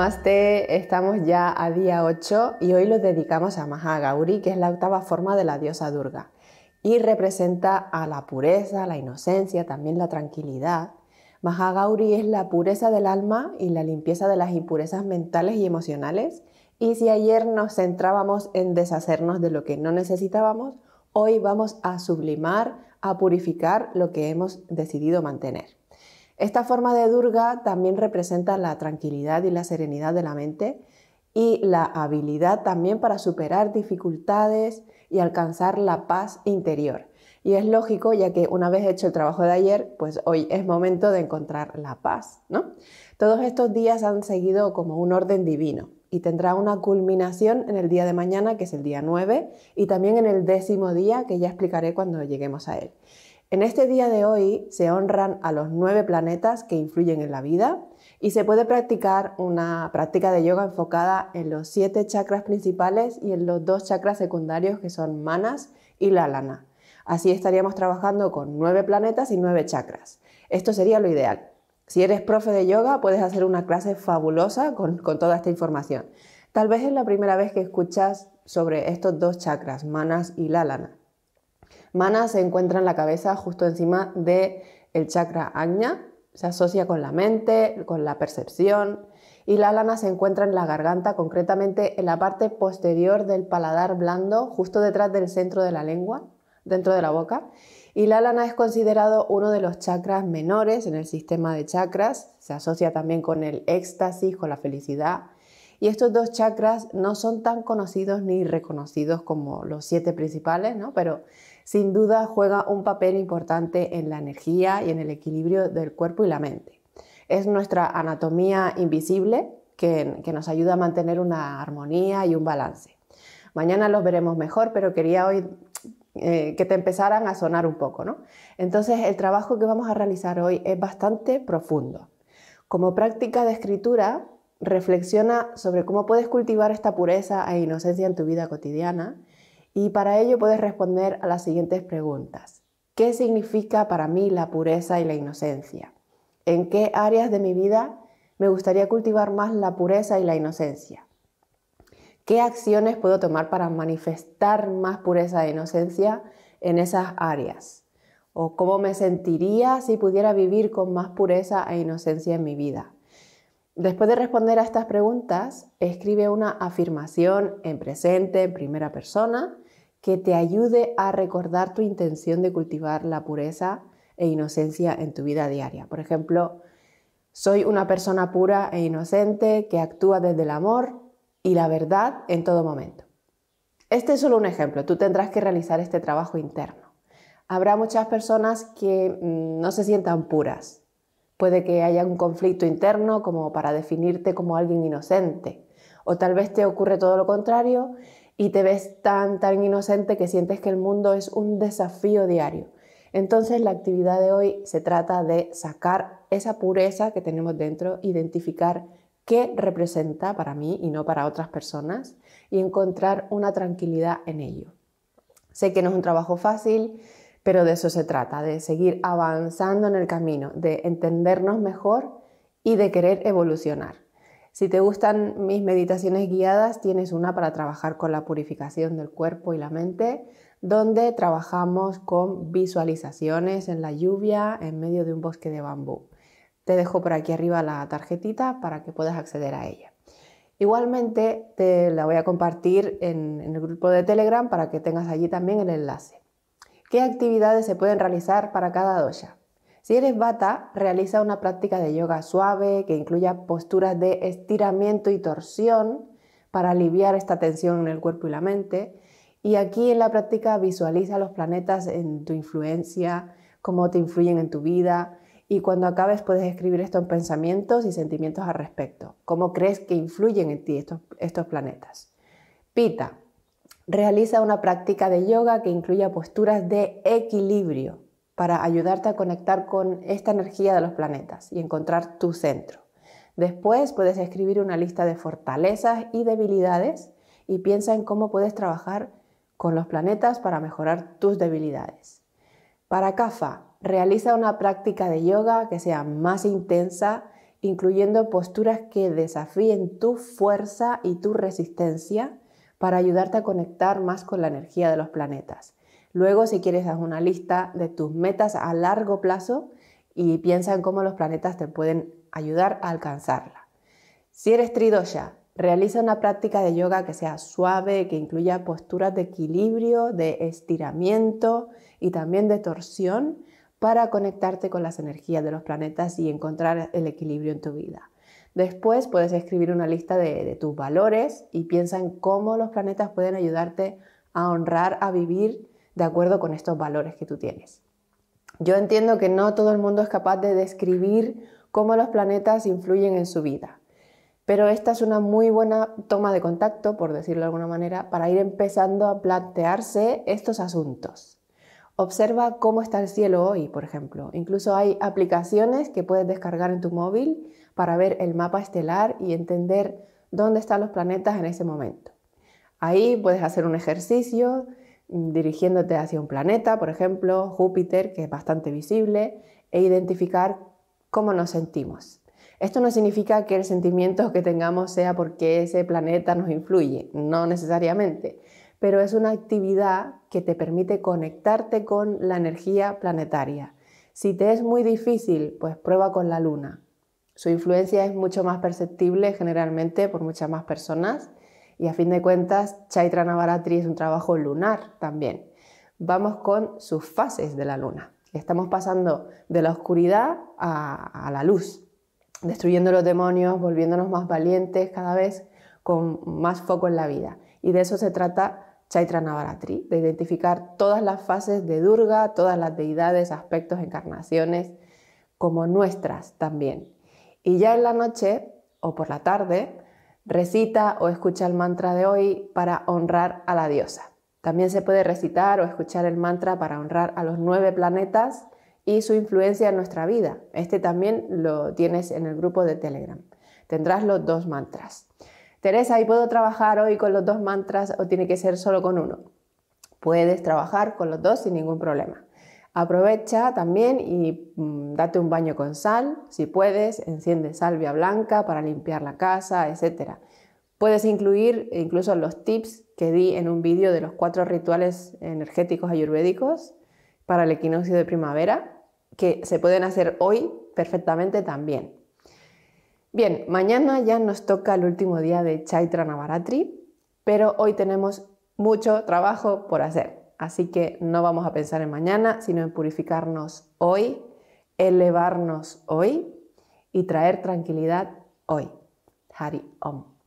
Namaste, estamos ya a día 8 y hoy lo dedicamos a Mahagauri, que es la octava forma de la diosa Durga y representa a la pureza, la inocencia, también la tranquilidad. Mahagauri es la pureza del alma y la limpieza de las impurezas mentales y emocionales. Y si ayer nos centrábamos en deshacernos de lo que no necesitábamos, hoy vamos a sublimar, a purificar lo que hemos decidido mantener. Esta forma de Durga también representa la tranquilidad y la serenidad de la mente y la habilidad también para superar dificultades y alcanzar la paz interior. Y es lógico, ya que una vez hecho el trabajo de ayer, pues hoy es momento de encontrar la paz, ¿no? Todos estos días han seguido como un orden divino y tendrá una culminación en el día de mañana, que es el día 9, y también en el décimo día, que ya explicaré cuando lleguemos a él. En este día de hoy se honran a los nueve planetas que influyen en la vida y se puede practicar una práctica de yoga enfocada en los siete chakras principales y en los dos chakras secundarios que son manas y la lana. Así estaríamos trabajando con nueve planetas y nueve chakras. Esto sería lo ideal. Si eres profe de yoga, puedes hacer una clase fabulosa con, toda esta información. Tal vez es la primera vez que escuchas sobre estos dos chakras, manas y la lana. Mana se encuentra en la cabeza justo encima del el chakra aña se asocia con la mente, con la percepción y la lana se encuentra en la garganta, concretamente en la parte posterior del paladar blando, justo detrás del centro de la lengua, dentro de la boca. Y la lana es considerado uno de los chakras menores en el sistema de chakras, se asocia también con el éxtasis, con la felicidad. Y estos dos chakras no son tan conocidos ni reconocidos como los siete principales, ¿no? Pero sin duda juega un papel importante en la energía y en el equilibrio del cuerpo y la mente. Es nuestra anatomía invisible que, nos ayuda a mantener una armonía y un balance. Mañana los veremos mejor, pero quería hoy eh, que te empezaran a sonar un poco, ¿no? Entonces el trabajo que vamos a realizar hoy es bastante profundo. Como práctica de escritura, reflexiona sobre cómo puedes cultivar esta pureza e inocencia en tu vida cotidiana y para ello puedes responder a las siguientes preguntas. ¿Qué significa para mí la pureza y la inocencia? ¿En qué áreas de mi vida me gustaría cultivar más la pureza y la inocencia? ¿Qué acciones puedo tomar para manifestar más pureza e inocencia en esas áreas? ¿O cómo me sentiría si pudiera vivir con más pureza e inocencia en mi vida? Después de responder a estas preguntas, escribe una afirmación en presente, en primera persona, que te ayude a recordar tu intención de cultivar la pureza e inocencia en tu vida diaria. Por ejemplo, soy una persona pura e inocente que actúa desde el amor y la verdad en todo momento. Este es solo un ejemplo, tú tendrás que realizar este trabajo interno. Habrá muchas personas que mm, no se sientan puras, Puede que haya un conflicto interno como para definirte como alguien inocente. O tal vez te ocurre todo lo contrario y te ves tan, tan inocente que sientes que el mundo es un desafío diario. Entonces la actividad de hoy se trata de sacar esa pureza que tenemos dentro, identificar qué representa para mí y no para otras personas y encontrar una tranquilidad en ello. Sé que no es un trabajo fácil, pero de eso se trata, de seguir avanzando en el camino, de entendernos mejor y de querer evolucionar. Si te gustan mis meditaciones guiadas, tienes una para trabajar con la purificación del cuerpo y la mente, donde trabajamos con visualizaciones en la lluvia en medio de un bosque de bambú. Te dejo por aquí arriba la tarjetita para que puedas acceder a ella. Igualmente te la voy a compartir en, el grupo de Telegram para que tengas allí también el enlace. ¿Qué actividades se pueden realizar para cada dosha? Si eres bata, realiza una práctica de yoga suave que incluya posturas de estiramiento y torsión para aliviar esta tensión en el cuerpo y la mente. Y aquí en la práctica visualiza los planetas en tu influencia, cómo te influyen en tu vida. Y cuando acabes puedes escribir estos pensamientos y sentimientos al respecto. ¿Cómo crees que influyen en ti estos planetas? Pita, Realiza una práctica de yoga que incluya posturas de equilibrio para ayudarte a conectar con esta energía de los planetas y encontrar tu centro. Después puedes escribir una lista de fortalezas y debilidades y piensa en cómo puedes trabajar con los planetas para mejorar tus debilidades. Para CAFA, realiza una práctica de yoga que sea más intensa, incluyendo posturas que desafíen tu fuerza y tu resistencia para ayudarte a conectar más con la energía de los planetas. Luego, si quieres, haz una lista de tus metas a largo plazo y piensa en cómo los planetas te pueden ayudar a alcanzarla. Si eres tridosha, realiza una práctica de yoga que sea suave, que incluya posturas de equilibrio, de estiramiento y también de torsión para conectarte con las energías de los planetas y encontrar el equilibrio en tu vida. Después puedes escribir una lista de, tus valores y piensa en cómo los planetas pueden ayudarte a honrar, a vivir de acuerdo con estos valores que tú tienes. Yo entiendo que no todo el mundo es capaz de describir cómo los planetas influyen en su vida, pero esta es una muy buena toma de contacto, por decirlo de alguna manera, para ir empezando a plantearse estos asuntos. Observa cómo está el cielo hoy, por ejemplo. Incluso hay aplicaciones que puedes descargar en tu móvil para ver el mapa estelar y entender dónde están los planetas en ese momento. Ahí puedes hacer un ejercicio mm, dirigiéndote hacia un planeta, por ejemplo, Júpiter, que es bastante visible, e identificar cómo nos sentimos. Esto no significa que el sentimiento que tengamos sea porque ese planeta nos influye, no necesariamente, pero es una actividad que te permite conectarte con la energía planetaria. Si te es muy difícil, pues prueba con la luna. Su influencia es mucho más perceptible generalmente por muchas más personas y a fin de cuentas Chaitra Navaratri es un trabajo lunar también. Vamos con sus fases de la luna. Estamos pasando de la oscuridad a, la luz, destruyendo los demonios, volviéndonos más valientes cada vez con más foco en la vida. Y de eso se trata Chaitra Navaratri, de identificar todas las fases de Durga, todas las deidades, aspectos, encarnaciones, como nuestras también. Y ya en la noche o por la tarde, recita o escucha el mantra de hoy para honrar a la diosa. También se puede recitar o escuchar el mantra para honrar a los nueve planetas y su influencia en nuestra vida. Este también lo tienes en el grupo de Telegram. Tendrás los dos mantras. Teresa, ¿y puedo trabajar hoy con los dos mantras o tiene que ser solo con uno? Puedes trabajar con los dos sin ningún problema. Aprovecha también y mm, date un baño con sal, si puedes, enciende salvia blanca para limpiar la casa, etc. Puedes incluir incluso los tips que di en un vídeo de los cuatro rituales energéticos ayurvédicos para el equinoccio de primavera, que se pueden hacer hoy perfectamente también. Bien, mañana ya nos toca el último día de Chaitra Navaratri, pero hoy tenemos mucho trabajo por hacer. Así que no vamos a pensar en mañana, sino en purificarnos hoy, elevarnos hoy y traer tranquilidad hoy. Hari Om.